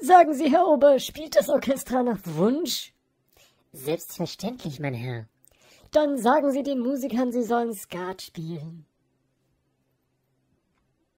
Sagen Sie, Herr Ober, spielt das Orchester nach Wunsch? Selbstverständlich, mein Herr. Dann sagen Sie den Musikern, sie sollen Skat spielen.